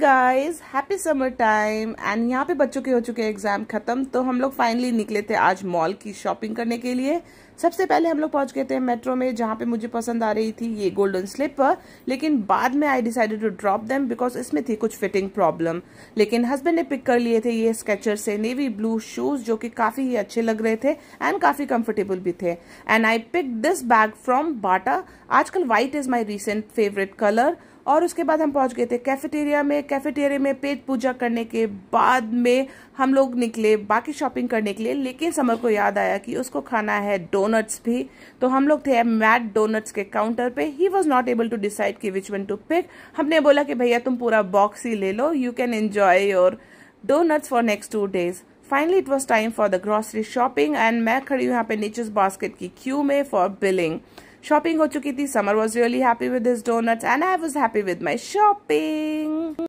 guys happy summer time and यहाँ पे बच्चों के हो चुके हैं एग्जाम खत्म तो हम लोग फाइनली निकले थे आज मॉल की शॉपिंग करने के लिए सबसे पहले हम लोग पहुंच गए थे मेट्रो में जहाँ पे मुझे पसंद आ रही थी ये गोल्डन स्लीपर लेकिन बाद में I decided to drop them because इसमें थी कुछ फिटिंग प्रॉब्लम लेकिन हस्बैंड ने पिक कर लिए थे ये स्केचर से नेवी ब्लू शूज जो कि काफी ही अच्छे लग रहे थे एंड काफी कंफर्टेबल भी थे and I pick this bag from Bata आजकल white is my recent favourite colour और उसके बाद हम पहुंच गए थे कैफेटेरिया में कैफेटेरिया में पेट पूजा करने के बाद में हम लोग निकले बाकी शॉपिंग करने के लिए लेकिन समर को याद आया कि उसको खाना है डोनट्स भी तो हम लोग थे मैट डोनट्स के काउंटर पे ही was not able to decide कि विच वन टू पिक हमने बोला कि भैया तुम पूरा बॉक्स ही ले लो you can enjoy your donuts for next two days finally it was time for the grocery shopping and मैं खड़ी हूँ यहाँ पे नेचर्स बास्केट की क्यू में for billing shopping ho chuki thi summer was really happy with his donuts and i was happy with my shopping